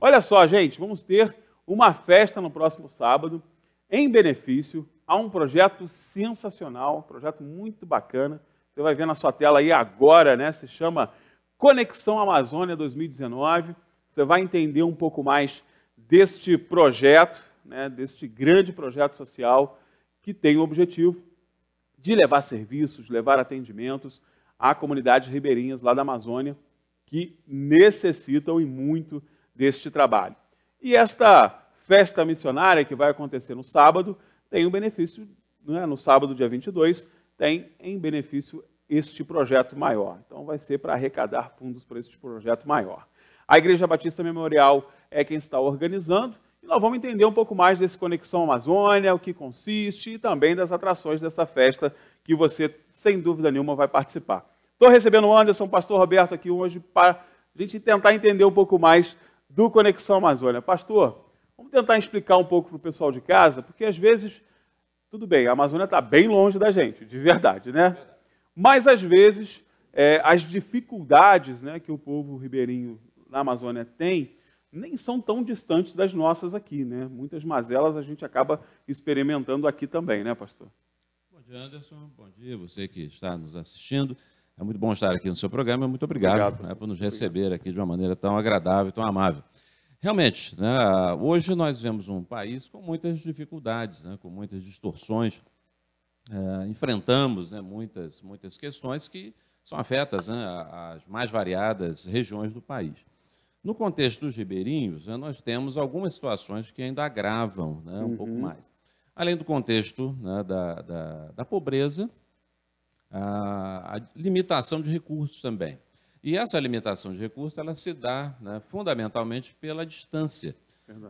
Olha só, gente, vamos ter uma festa no próximo sábado em benefício a um projeto sensacional, um projeto muito bacana. Você vai ver na sua tela aí agora, né? Se chama Conexão Amazônia 2019. Você vai entender um pouco mais deste projeto, né, deste grande projeto social que tem o objetivo de levar serviços, de levar atendimentos a comunidades ribeirinhas lá da Amazônia que necessitam e muito deste trabalho. E esta festa missionária que vai acontecer no sábado tem um benefício, né, no sábado, dia 22, tem em benefício este projeto maior. Então vai ser para arrecadar fundos para este projeto maior. A Igreja Batista Memorial é quem está organizando e nós vamos entender um pouco mais desse Conexão Amazônia, o que consiste e também das atrações dessa festa que você, sem dúvida nenhuma, vai participar. Estou recebendo o Anderson, o pastor Roberto aqui hoje para a gente tentar entender um pouco mais do Conexão Amazônia. Pastor, vamos tentar explicar um pouco para o pessoal de casa, porque às vezes, tudo bem, a Amazônia está bem longe da gente, de verdade, né? Mas às vezes, é, as dificuldades né, que o povo ribeirinho na Amazônia tem, nem são tão distantes das nossas aqui, né? Muitas mazelas a gente acaba experimentando aqui também, né, pastor? Bom dia, Anderson. Bom dia, você que está nos assistindo. É muito bom estar aqui no seu programa. Muito obrigado, obrigado né, por nos receber obrigado. aqui de uma maneira tão agradável, tão amável. Realmente, né, hoje nós vemos um país com muitas dificuldades, né, com muitas distorções. É, enfrentamos né, muitas, muitas questões que são afetas né, às mais variadas regiões do país. No contexto dos ribeirinhos, né, nós temos algumas situações que ainda agravam né, um uhum. pouco mais. Além do contexto né, da, da, da, pobreza, a, a, limitação de recursos também. E essa limitação de recursos ela se dá né, fundamentalmente pela distância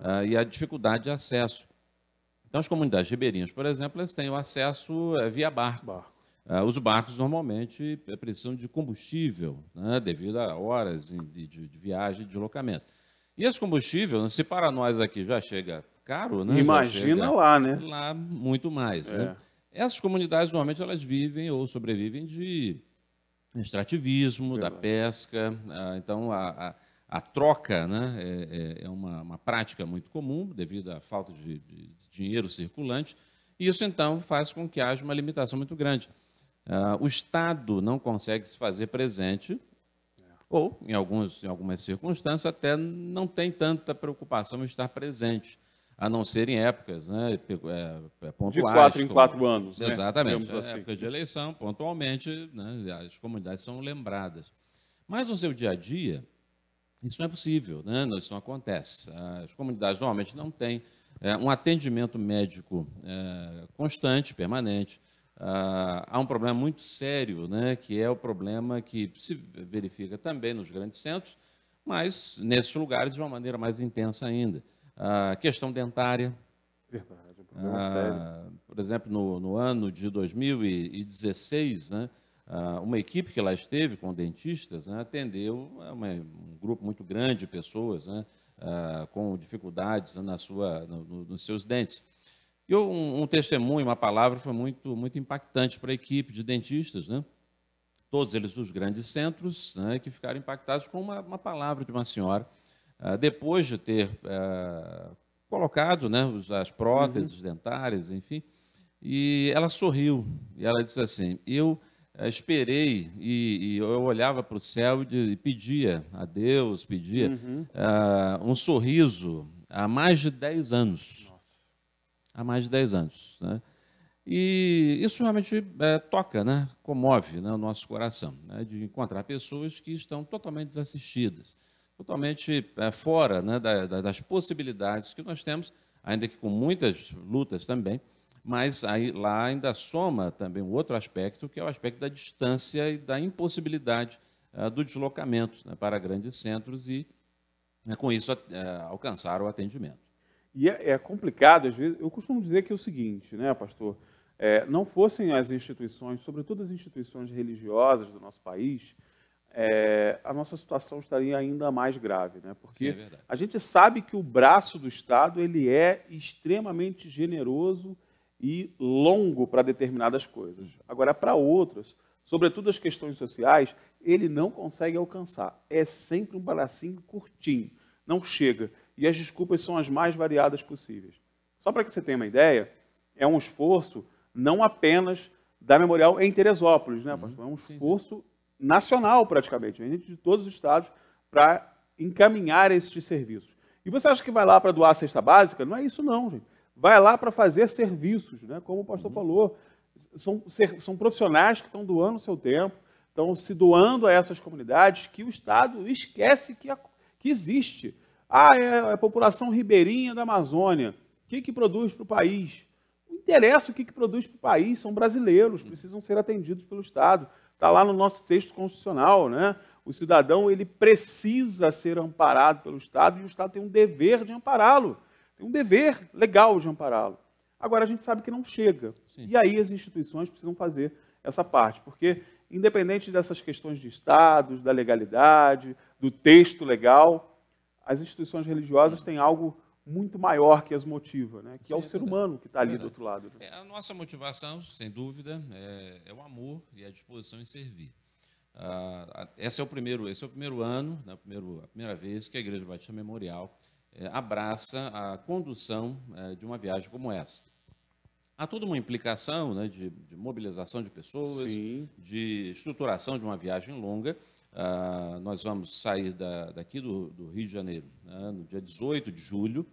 ah, e a dificuldade de acesso. Então, as comunidades ribeirinhas, por exemplo, elas têm o acesso eh, via barco. barco. Ah, os barcos normalmente eh, precisam de combustível, né, devido a horas de, de, de viagem e deslocamento. E esse combustível, né, se para nós aqui já chega caro, né? Imagina lá, né? Lá muito mais, né? é. né? Essas comunidades normalmente elas vivem ou sobrevivem de extrativismo, Verdade. da pesca, né? então a, a, a troca né, é, é, é uma, uma, prática muito comum devido à falta de, de dinheiro circulante, e isso então faz com que haja uma limitação muito grande. Uh, o Estado não consegue se fazer presente, ou, em, alguns, em algumas circunstâncias, até não tem tanta preocupação em estar presente, a não ser em épocas né, é, é pontuais. De quatro em quatro como, anos. Né, Exatamente. Né? Assim. Época de eleição, pontualmente, né, as comunidades são lembradas. Mas no seu dia a dia, isso não é possível, né? isso não acontece. As comunidades normalmente não têm é, um atendimento médico é, constante, permanente ah, há um problema muito sério, né, que é o problema que se verifica também nos grandes centros, mas nesses lugares de uma maneira mais intensa ainda. A questão dentária. Verdade, é um problema ah, sério. Por exemplo, no, no, ano de 2016, né, ah, uma equipe que lá esteve com dentistas né, atendeu uma, um grupo muito grande de pessoas né, ah, com dificuldades né, na sua, no, nos seus dentes. E um, um testemunho, uma palavra foi muito, muito impactante para a equipe de dentistas, né? todos eles dos grandes centros, né, que ficaram impactados com uma, uma palavra de uma senhora, uh, depois de ter uh, colocado né, as próteses uhum. dentárias, enfim, e ela sorriu, e ela disse assim, eu uh, esperei, e, e, eu olhava para o céu e, pedia a Deus, pedia uhum. Ah, um sorriso há mais de 10 anos há mais de 10 anos. Né? E isso realmente é, toca, né? comove né? o nosso coração, né? de encontrar pessoas que estão totalmente desassistidas, totalmente é, fora né? Da, da, das possibilidades que nós temos, ainda que com muitas lutas também, mas aí, lá ainda soma também um outro aspecto, que é o aspecto da distância e da impossibilidade é, do deslocamento né? para grandes centros e, né, com isso, é, alcançar o atendimento. E é, é, complicado, às vezes. Eu costumo dizer que é o seguinte, né, pastor? É, não fossem as instituições, sobretudo as instituições religiosas do nosso país, é, a nossa situação estaria ainda mais grave, né? Porque Sim, é a gente sabe que o braço do Estado ele é extremamente generoso e longo para determinadas coisas. Uhum. Agora, para outras, sobretudo as questões sociais, ele não consegue alcançar. É sempre um balacinho curtinho, não chega e as desculpas são as mais variadas possíveis. Só para que você tenha uma ideia, é um esforço não apenas da Memorial em Teresópolis, né, uhum. É um esforço sim, sim. nacional, praticamente, gente né, de todos os estados, para encaminhar esses serviços. E você acha que vai lá para doar cesta básica? Não é isso, não, gente. Vai lá para fazer serviços, né? como o pastor uhum. falou. São, são profissionais que estão doando o seu tempo, estão se doando a essas comunidades que o Estado esquece que, que existe. Ah, é, é a população ribeirinha da Amazônia. O que, que produz para o país? Não interessa o que, que produz para o país, são brasileiros, precisam ser atendidos pelo Estado. Está lá no nosso texto constitucional, né? O cidadão ele precisa ser amparado pelo Estado e o Estado tem um dever de ampará-lo. Tem um dever legal de ampará-lo. Agora a gente sabe que não chega. Sim. E aí as instituições precisam fazer essa parte, porque independente dessas questões de estados, da legalidade, do texto legal, as instituições religiosas têm algo muito maior que as motiva, né? que é Sim, é o ser humano que está ali do outro lado. Né? É, a nossa motivação, sem dúvida, é, é, o amor e a disposição em servir. Ah, esse é o primeiro, esse é o primeiro ano, né, primeiro, a primeira vez que a Igreja Batista Memorial é, abraça a condução é, de uma viagem como essa. Há toda uma implicação né, de, de mobilização de pessoas, Sim. de estruturação de uma viagem longa, ah, nós vamos sair da, daqui do, do, Rio de Janeiro né, no dia 18 de julho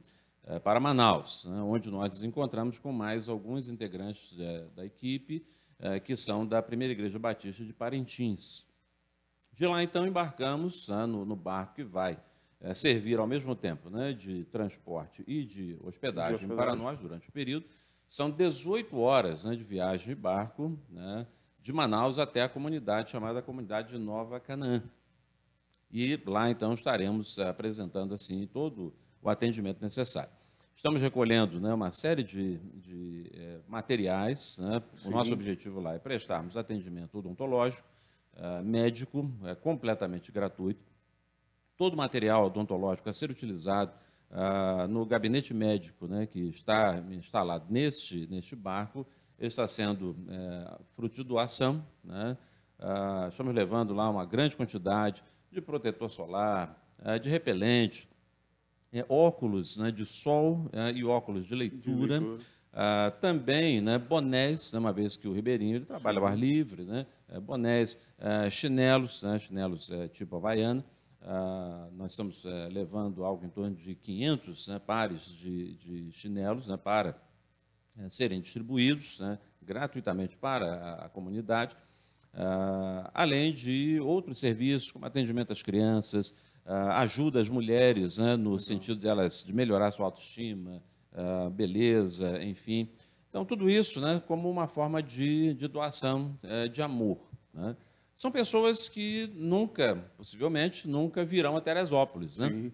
eh, para Manaus, né, onde nós nos encontramos com mais alguns integrantes da equipe eh, que são da Primeira Igreja Batista de Parintins. De lá, então, embarcamos né, no, no, barco que vai eh, servir ao mesmo tempo né, de transporte e de hospedagem, de hospedagem, para nós durante o período. São 18 horas né, de viagem de barco, né, de Manaus até a comunidade chamada Comunidade Nova Canaã. E lá então estaremos eh, apresentando assim todo o atendimento necessário. Estamos recolhendo né, uma série de, de eh, materiais. Né? O nosso objetivo lá é prestarmos atendimento odontológico, eh, médico, é, completamente gratuito. Todo o material odontológico a ser utilizado ah, no gabinete médico né, que está instalado neste, neste barco está sendo é, fruto de doação. Né? Ah, estamos levando lá uma grande quantidade de protetor solar, é, de repelente, é, óculos né, de sol é, e óculos de leitura. De leitura. Ah, também né, bonés, né, uma vez que o Ribeirinho ele trabalha ao ar livre, né, bonés, chinelos, né, chinelos é, tipo havaiana. Ah, nós estamos é, levando algo em torno de 500 né, pares de, de chinelos né, para eh, serem distribuídos né, gratuitamente para a, comunidade, ah, além de outros serviços, como atendimento às crianças, ah, ajuda às mulheres, né, no Legal. sentido de de melhorar sua autoestima, ah, beleza, enfim. Então, tudo isso né, como uma forma de, de doação, eh, de amor. Né? São pessoas que nunca, possivelmente, nunca virão a Teresópolis. Né?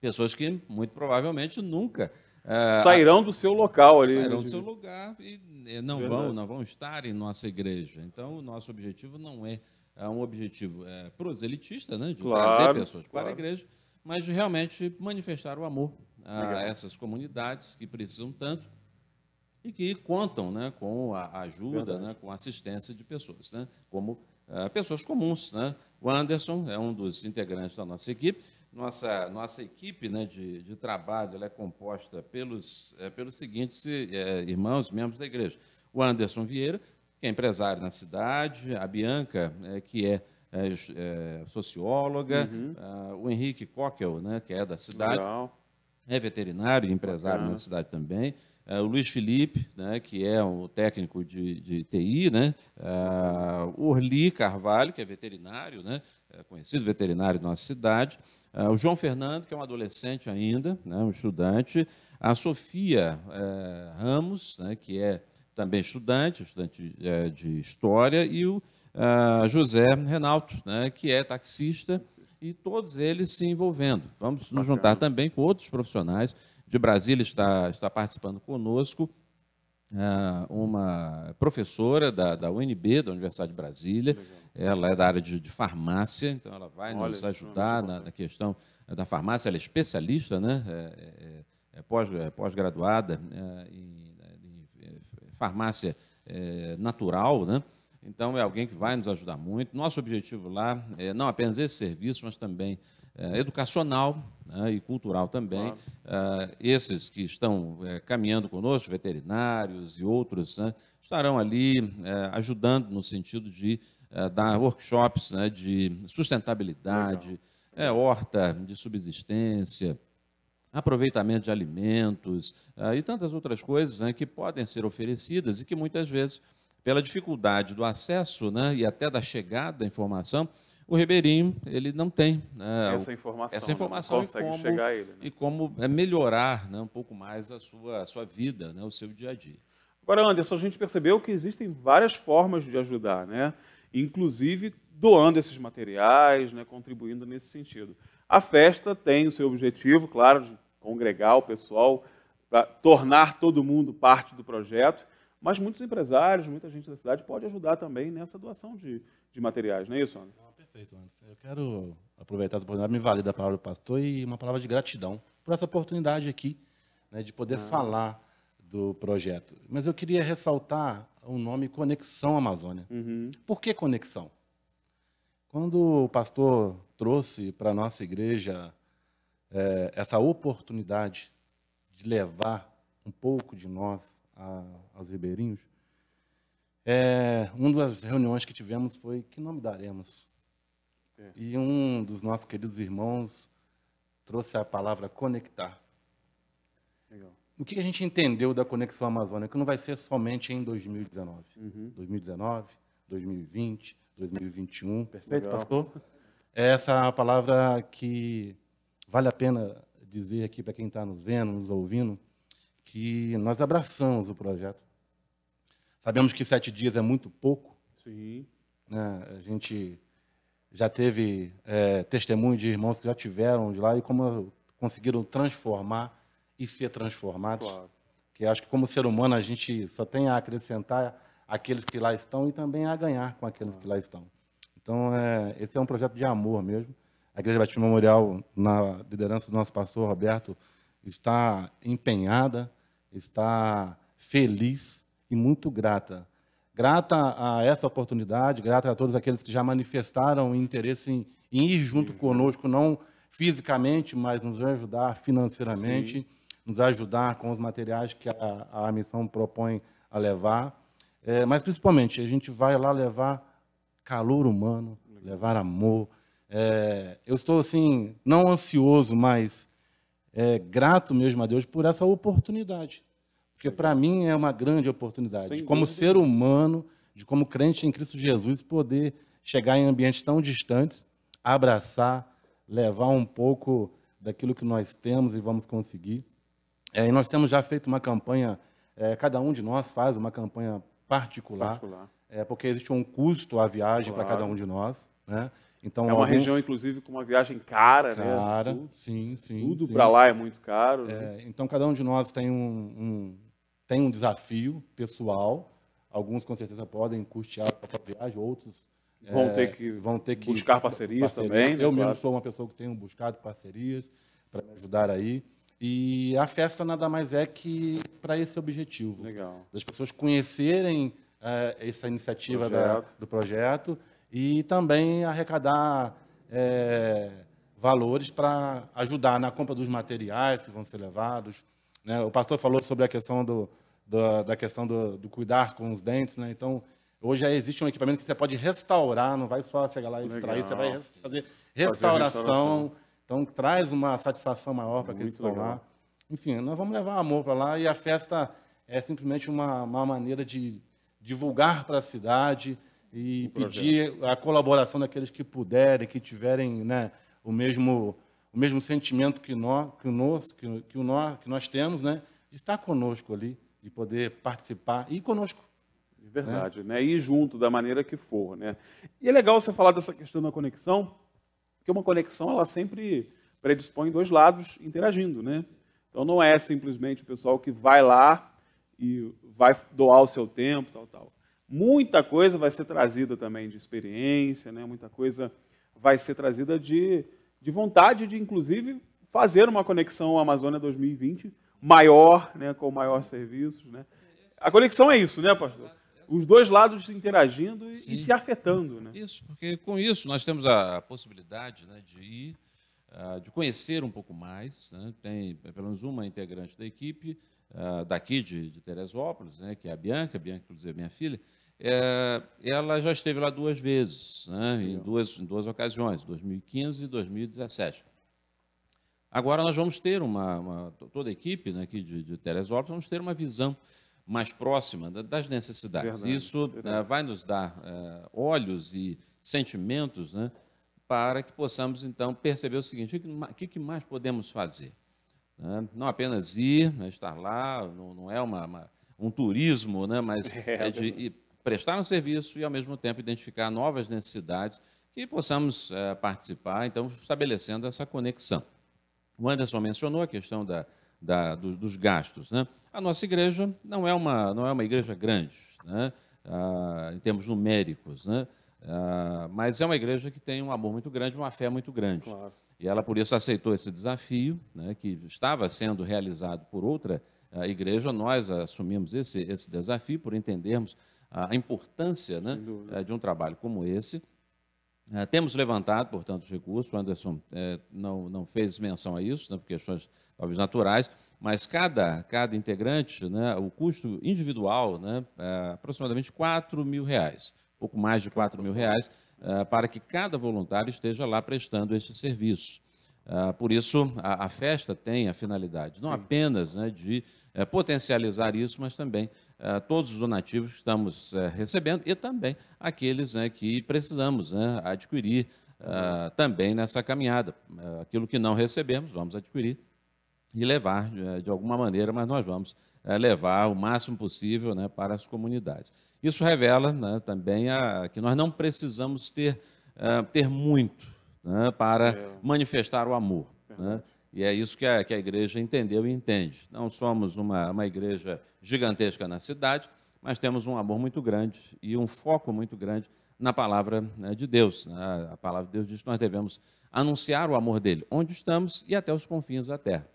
Pessoas que, muito provavelmente, nunca é, sairão do seu local ali. Sairão né, do seu lugar e eh, não vão, não vão estar em nossa igreja. Então, o nosso objetivo não é, é um objetivo é, proselitista, né, de claro, trazer pessoas claro. para a igreja, mas de realmente manifestar o amor ah, Legal. a essas comunidades que precisam tanto e que contam né, com a ajuda, né, com a assistência de pessoas, né, como ah, pessoas comuns. Né? O Anderson é um dos integrantes da nossa equipe nossa, nossa equipe né, de, de trabalho é composta pelos, é, pelos seguintes é, irmãos, membros da igreja. O Anderson Vieira, que é empresário na cidade, a Bianca, é, que é, é, é socióloga, uhum. o Henrique Coquel, né, que é da cidade, Legal. é veterinário e empresário na cidade também. É, o Luiz Felipe, né, que é o um técnico de, de TI, né? o Orli Carvalho, que é veterinário, né, conhecido veterinário da nossa cidade. Ah, o João Fernando, que é um adolescente ainda, né, um estudante, a Sofia eh, Ramos, né, que é também estudante, estudante eh, de História, e o ah, José Renalto, né, que é taxista, e todos eles se envolvendo. Vamos nos juntar também com outros profissionais de Brasília, está, está participando conosco ah, uma professora da, da UNB, da Universidade de Brasília. Ela é da área de, de, farmácia, então ela vai Olha, nos é ajudar na, na, questão eh, da farmácia. Ela é especialista, né? é, é, é, é pós-graduada é, em, em, eh, farmácia eh, natural, né? Então, é alguém que vai nos ajudar muito. Nosso objetivo lá é não apenas esse serviço, mas também eh, educacional né, e cultural também. Claro. Eh, esses que estão eh, caminhando conosco, veterinários e outros, né, estarão ali ajudando no sentido de dar workshops né, de sustentabilidade, é, horta de subsistência, aproveitamento de alimentos e tantas outras coisas né, que podem ser oferecidas e que muitas vezes, pela dificuldade do acesso né, e até da chegada da informação, o Ribeirinho, ele não tem né, essa informação, essa né? informação e como, chegar a ele. Né? E como né, melhorar né, um pouco mais a sua, a sua vida, né, o seu dia a dia. Agora, Anderson, a gente percebeu que existem várias formas de ajudar, né? inclusive doando esses materiais, né, contribuindo nesse sentido. A festa tem o seu objetivo, claro, de congregar o pessoal, para tornar todo mundo parte do projeto, mas muitos empresários, muita gente da cidade pode ajudar também nessa doação de, de materiais, não é isso, Anderson? Perfeito, Anderson. Eu quero aproveitar essa oportunidade, me valer da palavra do pastor e uma palavra de gratidão por essa oportunidade aqui, né, de poder ah. falar do projeto. Mas eu queria ressaltar o nome Conexão Amazônia. Uhum. Por que Conexão? Quando o pastor trouxe para a nossa igreja é, essa oportunidade de levar um pouco de nós a, aos ribeirinhos, é, uma das reuniões que tivemos foi que nome daremos e um dos nossos queridos irmãos trouxe a palavra conectar. Legal. O que a gente entendeu da Conexão Amazônia? Que não vai ser somente em 2019. Uhum. 2019, 2020, 2021. Perfeito, Legal. pastor? É essa é a palavra que vale a pena dizer aqui para quem está nos vendo, nos ouvindo, que nós abraçamos o projeto. Sabemos que sete dias é muito pouco. Sim. Né? A gente já teve é, testemunho de irmãos que já tiveram de lá e como conseguiram transformar e ser transformados. Claro. Que acho que como ser humano a gente só tem a acrescentar aqueles que lá estão e também a ganhar com aqueles que lá estão. Então, é, esse é um projeto de amor mesmo. A Igreja Batista Memorial, na liderança do nosso pastor Roberto, está empenhada, está feliz e muito grata Grata a essa oportunidade, grata a todos aqueles que já manifestaram interesse em, em ir junto Sim. conosco, não fisicamente, mas nos ajudar financeiramente, Sim. nos ajudar com os materiais que a, a missão propõe a levar. É, mas, principalmente, a gente vai lá levar calor humano, levar amor. É, eu estou, assim, não ansioso, mas é, grato mesmo a Deus por essa oportunidade porque para mim é uma grande oportunidade, Sem como dúvida. ser humano, de como crente em Cristo Jesus, poder chegar em ambientes tão distantes, abraçar, levar um pouco daquilo que nós temos e vamos conseguir. É, e nós temos já feito uma campanha, é, cada um de nós faz uma campanha particular, particular. É, porque existe um custo à viagem claro. para cada um de nós. Né? Então, é uma algum... região, inclusive, com uma viagem cara. Cara, né? Cara. sim, sim. Tudo para lá é muito caro. Né? É, então, cada um de nós tem um, um tem um desafio pessoal. Alguns, com certeza, podem custear a própria viagem, outros vão, é, ter, que vão ter que buscar parcerias, parcerias. também. Né, Eu claro. mesmo sou uma pessoa que tenho buscado parcerias para me ajudar aí. E a festa nada mais é que para esse objetivo. Legal. Das pessoas conhecerem é, essa iniciativa projeto. Da, do projeto e também arrecadar é, valores para ajudar na compra dos materiais que vão ser levados, né? O pastor falou sobre a questão do, do da questão do, do, cuidar com os dentes, né? Então hoje já existe um equipamento que você pode restaurar, não vai só chegar lá e extrair, legal. você vai fazer restauração, fazer restauração, Então traz uma satisfação maior para aquele que lá. Enfim, nós vamos levar amor para lá e a festa é simplesmente uma, uma maneira de divulgar para a cidade e pedir a colaboração daqueles que puderem, que tiverem né, o mesmo o mesmo sentimento que nós, que nós, que, nós, que nós temos, né? De estar conosco ali, de poder participar e conosco. De verdade, né? né? E junto da maneira que for, né? E é legal você falar dessa questão da conexão, porque uma conexão ela sempre predispõe dois lados interagindo, né? Então não é simplesmente o pessoal que vai lá e vai doar o seu tempo, tal, tal. Muita coisa vai ser trazida também de experiência, né? Muita coisa vai ser trazida de de vontade de, inclusive, fazer uma conexão Amazônia 2020 maior, né, com maiores serviços. Né? A conexão é isso, né, pastor? Os dois lados interagindo e, e se afetando. Né? Isso, porque com isso nós temos a possibilidade né, de ir, ah, de conhecer um pouco mais. Né? Tem pelo menos uma integrante da equipe ah, daqui de, de Teresópolis, né, que é a Bianca, Bianca, inclusive, é minha filha, é, ela já esteve lá duas vezes, né, em, duas, em duas ocasiões, 2015 e 2017. Agora nós vamos ter uma, uma toda a equipe né, aqui de, de Teresópolis, vamos ter uma visão mais próxima das necessidades. Verdade, Isso né, verdade. vai nos dar eh, olhos e sentimentos né, para que possamos, então, perceber o seguinte, o que, que mais podemos fazer? Né? não apenas ir, né, estar lá, não, não é uma, uma, um turismo, né, mas é, é de ir prestar um serviço e, ao mesmo tempo, identificar novas necessidades que possamos eh, participar, então, estabelecendo essa conexão. O Anderson mencionou a questão da, da, do, dos gastos. Né? A nossa igreja não é uma, não é uma igreja grande, né? ah, em termos numéricos, né? ah, mas é uma igreja que tem um amor muito grande, uma fé muito grande. Claro. E ela, por isso, aceitou esse desafio, né? que estava sendo realizado por outra ah, igreja. Nós assumimos esse, esse desafio por entendermos a importância né, é, de um trabalho como esse. É, temos levantado, portanto, os recursos, o Anderson é, não, não fez menção a isso, né, por questões talvez naturais, mas cada, cada integrante, né, o custo individual, né, é aproximadamente 4 mil reais, pouco mais de 4 mil reais, é, para que cada voluntário esteja lá prestando este serviço. É, por isso, a, a, festa tem a finalidade não Sim. apenas né, de é, potencializar isso, mas também eh, todos os donativos que estamos eh, recebendo e também aqueles né, que precisamos né, adquirir uh, também nessa caminhada. aquilo que não recebemos, vamos adquirir e levar de alguma maneira, mas nós vamos levar o máximo possível né, para as comunidades. Isso revela né, também a, que nós não precisamos ter, ter muito né, para é. manifestar o amor. É. E é isso que a, que a igreja entendeu e entende. Não somos uma, uma igreja gigantesca na cidade, mas temos um amor muito grande e um foco muito grande na palavra né, de Deus. A, né? a palavra de Deus diz que nós devemos anunciar o amor dele, onde estamos e até os confins da terra.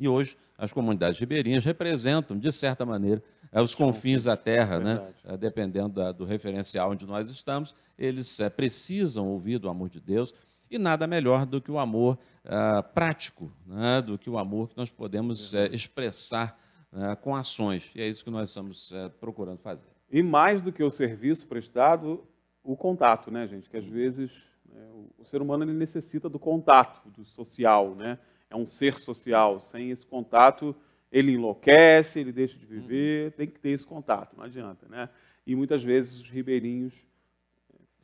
E hoje as comunidades ribeirinhas representam, de certa maneira, eh, os confins da terra, é né? Eh, dependendo da, do referencial onde nós estamos, eles é, precisam ouvir do amor de Deus, e nada melhor do que o amor ah, prático, né, do que o amor que nós podemos é. expressar né, com ações. E é isso que nós estamos eh, procurando fazer. E mais do que o serviço prestado, o contato, né, gente? Que às vezes né, o, ser humano ele necessita do contato, do social, né? É um ser social. Sem esse contato, ele enlouquece, ele deixa de viver. Uhum. Tem que ter esse contato, não adianta, né? E muitas vezes os ribeirinhos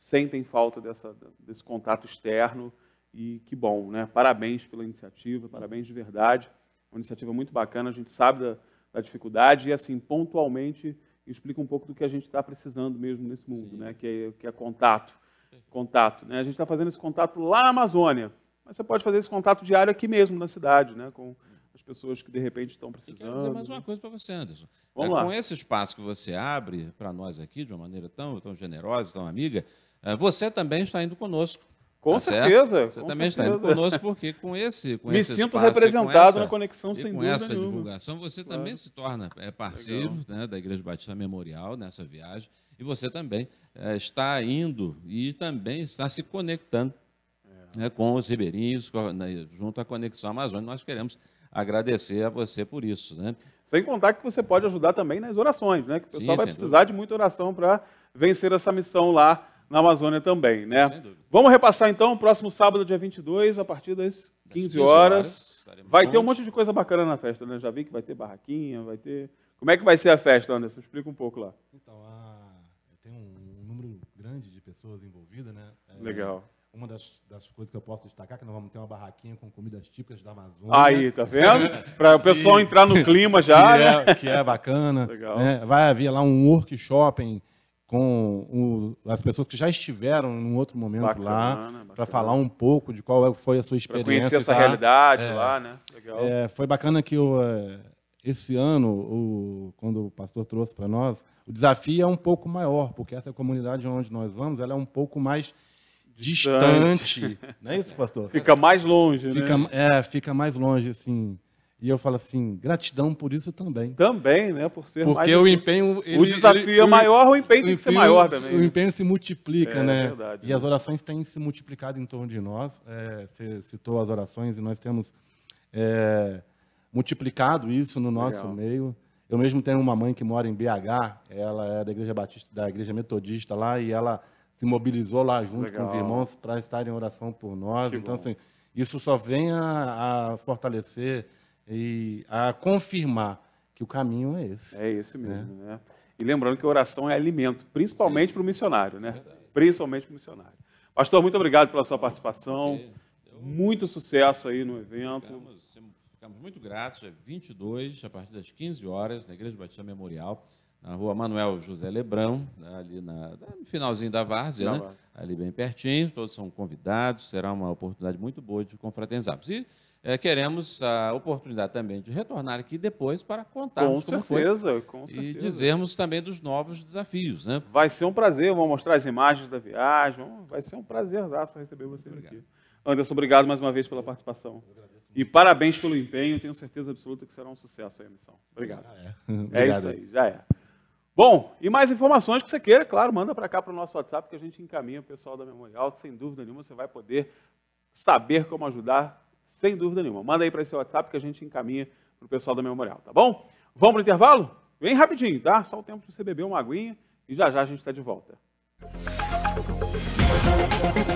sentem falta dessa, desse contato externo e que bom, né? Parabéns pela iniciativa, parabéns de verdade. Uma iniciativa muito bacana, a gente sabe da, da dificuldade e assim pontualmente explica um pouco do que a gente está precisando mesmo nesse mundo, Sim. né? Que é, que é contato, contato. Né? A gente está fazendo esse contato lá na Amazônia, mas você pode fazer esse contato diário aqui mesmo na cidade, né? Com as pessoas que de repente estão precisando. Eu quero dizer mais uma coisa para você, Anderson. Vamos é, lá. Com esse espaço que você abre para nós aqui de uma maneira tão, tão generosa, tão amiga, é, você também está indo conosco. Com tá certeza. Você com também certeza. está indo conosco, porque com esse. Com Me esse sinto representado essa, na conexão sem com dúvida. Com essa nenhuma. divulgação, você claro. também se torna é, parceiro né, da Igreja Batista Memorial nessa viagem. E você também é, está indo e também está se conectando é. né, com os ribeirinhos, com, né, junto à Conexão Amazônia. Nós queremos agradecer a você por isso. Né? Sem contar que você pode ajudar também nas orações, né? Que o pessoal Sim, vai precisar dúvida. de muita oração para vencer essa missão lá na Amazônia também, né? Sem dúvida. Vamos repassar então, próximo sábado, dia 22, a partir das 15 horas. Vai ter um monte de coisa bacana na festa, né? Já vi que vai ter barraquinha, vai ter. Como é que vai ser a festa, Anderson? Explica um pouco lá. Então, a... tem um, um número grande de pessoas envolvidas, né? É, Legal. Uma das, das, coisas que eu posso destacar é que nós vamos ter uma barraquinha com comidas típicas da Amazônia. Aí, tá vendo? Para o pessoal e... entrar no clima já. que, é, né? é, que é bacana. Legal. Né? Vai haver lá um workshop em com o, as pessoas que já estiveram em outro momento bacana, lá, para falar um pouco de qual é, foi a sua experiência. conhecer essa tá? realidade é, lá, né? Legal. É, foi bacana que o é, esse ano, o, quando o pastor trouxe para nós, o desafio é um pouco maior, porque essa comunidade onde nós vamos, ela é um pouco mais distante, distante. não é isso, pastor? Fica mais longe, fica, né? É, fica mais longe, assim. E eu falo assim, gratidão por isso também. Também, né? Por ser Porque mais... o empenho. Ele, o desafio ele, é maior, o empenho, o tem que ser maior também. O né? empenho se multiplica, é, né? É verdade, e né? as orações têm se multiplicado em torno de nós. É, você citou as orações e nós temos é, multiplicado isso no nosso Legal. meio. Eu mesmo tenho uma mãe que mora em BH, ela é da Igreja Batista, da Igreja Metodista lá, e ela se mobilizou lá junto Legal. com os irmãos para estar em oração por nós. Que então, bom. assim, isso só vem a, a fortalecer e a confirmar que o caminho é esse. É esse né? mesmo, né? né? E lembrando que a oração é alimento, principalmente para o missionário, né? Principalmente para o missionário. Pastor, muito obrigado pela sua participação. Eu... Muito sucesso aí no evento. Ficamos, ficamos muito gratos. É 22, a partir das 15 horas, na Igreja Batista Memorial na rua Manuel José Lebrão, né? ali na, no finalzinho da Várzea, né? ali bem pertinho, todos são convidados, será uma oportunidade muito boa de confraternizarmos. E é, queremos a oportunidade também de retornar aqui depois para contarmos com como certeza, foi com certeza. e dizermos também dos novos desafios. Né? Vai ser um prazer, vou mostrar as imagens da viagem, vai ser um prazerzaço receber vocês aqui. Anderson, obrigado mais uma vez pela participação. E parabéns pelo empenho, tenho certeza absoluta que será um sucesso a emissão. Obrigado. Ah, é. obrigado. é isso aí, já é. Bom, e mais informações que você queira, claro, manda para cá para o nosso WhatsApp que a gente encaminha o pessoal da Memorial. Sem dúvida nenhuma, você vai poder saber como ajudar sem dúvida nenhuma. Manda aí para esse WhatsApp que a gente encaminha para o pessoal da Memorial, tá bom? Vamos para o intervalo? Bem rapidinho, tá? Só o tempo para você beber uma aguinha e já já a gente está de volta. Música